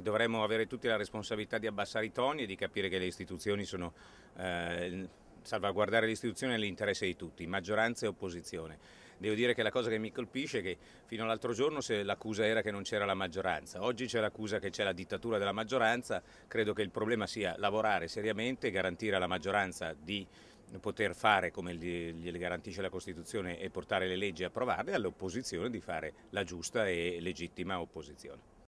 dovremmo avere tutti la responsabilità di abbassare i toni e di capire che le istituzioni sono... Eh, salvaguardare le istituzioni è l'interesse di tutti, maggioranza e opposizione. Devo dire che la cosa che mi colpisce è che fino all'altro giorno l'accusa era che non c'era la maggioranza, oggi c'è l'accusa che c'è la dittatura della maggioranza, credo che il problema sia lavorare seriamente, garantire alla maggioranza di poter fare come gliele garantisce la Costituzione e portare le leggi e approvarle, all'opposizione di fare la giusta e legittima opposizione.